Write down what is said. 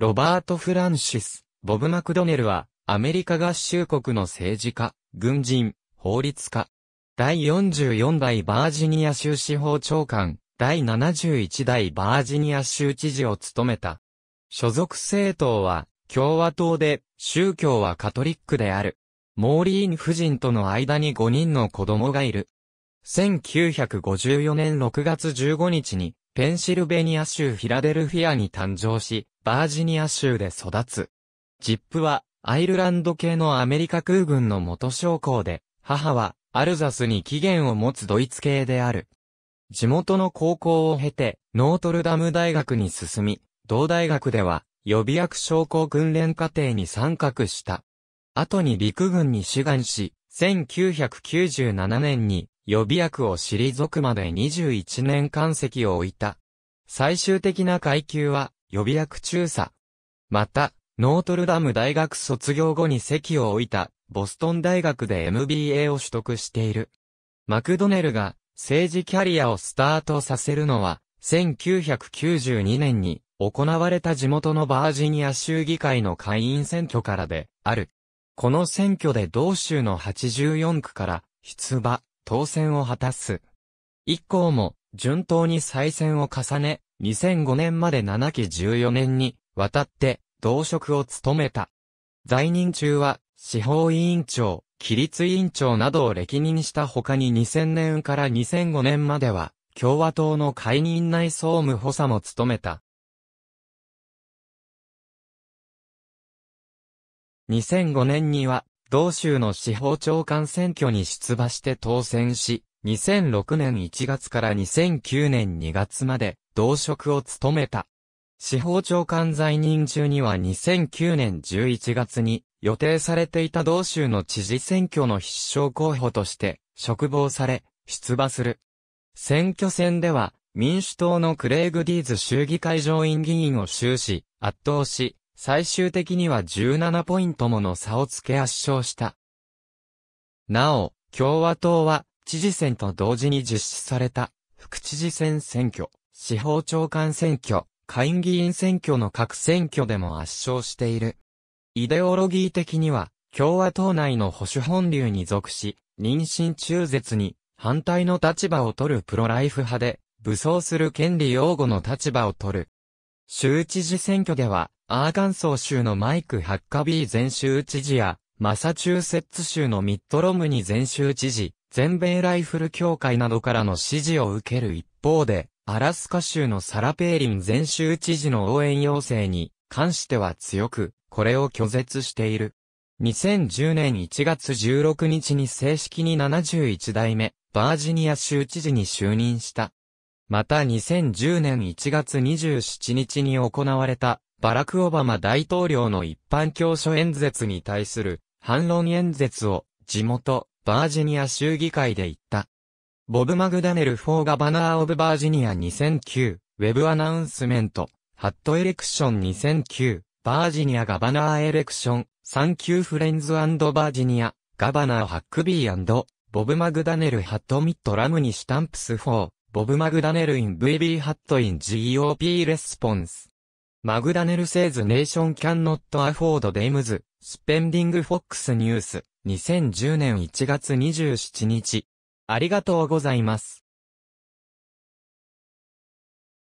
ロバート・フランシス、ボブ・マクドネルは、アメリカ合衆国の政治家、軍人、法律家。第44代バージニア州司法長官、第71代バージニア州知事を務めた。所属政党は、共和党で、宗教はカトリックである。モーリーン夫人との間に5人の子供がいる。1954年6月15日に、ペンシルベニア州フィラデルフィアに誕生し、バージニア州で育つ。ジップは、アイルランド系のアメリカ空軍の元将校で、母は、アルザスに起源を持つドイツ系である。地元の高校を経て、ノートルダム大学に進み、同大学では、予備役将校訓練課程に参画した。後に陸軍に志願し、1997年に予備役を退くまで21年間席を置いた。最終的な階級は予備役中佐。また、ノートルダム大学卒業後に席を置いた、ボストン大学で MBA を取得している。マクドネルが政治キャリアをスタートさせるのは、1992年に行われた地元のバージニア州議会の会員選挙からである。この選挙で同州の84区から出馬、当選を果たす。以降も順当に再選を重ね、2005年まで7期14年にわたって同職を務めた。在任中は司法委員長、規律委員長などを歴任した他に2000年から2005年までは共和党の解任内総務補佐も務めた。2005年には、同州の司法長官選挙に出馬して当選し、2006年1月から2009年2月まで、同職を務めた。司法長官在任中には2009年11月に予定されていた同州の知事選挙の必勝候補として、職望され、出馬する。選挙戦では、民主党のクレイグ・ディーズ衆議会上院議員を終始、圧倒し、最終的には17ポイントもの差をつけ圧勝した。なお、共和党は、知事選と同時に実施された、副知事選選挙、司法長官選挙、下院議員選挙の各選挙でも圧勝している。イデオロギー的には、共和党内の保守本流に属し、妊娠中絶に反対の立場を取るプロライフ派で、武装する権利擁護の立場を取る。州知事選挙では、アーカンソー州のマイク・ハッカビー前州知事や、マサチューセッツ州のミッドロムニ前州知事、全米ライフル協会などからの支持を受ける一方で、アラスカ州のサラペーリン前州知事の応援要請に関しては強く、これを拒絶している。2010年1月16日に正式に71代目、バージニア州知事に就任した。また2010年1月27日に行われた、バラク・オバマ大統領の一般教書演説に対する反論演説を地元、バージニア州議会で言った。ボブ・マグダネル・フォーガ・バナー・オブ・バージニア2009、ウェブアナウンスメント、ハット・エレクション2009、バージニア・ガバナー・エレクション、サンキュー・フレンズ・バージニア、ガバナー・ハックビーボブ・マグダネル・ハット・ミット・ラムニ・シタンプス4、ボブ・マグダネル・イン・ VB・ ハット・イン・ GOP・ レスポンス。マグダネル・セイズ・ネーション・キャン・ノット・アフォード・デイムズ、スペンディング・フォックス・ニュース、2010年1月27日。ありがとうございます。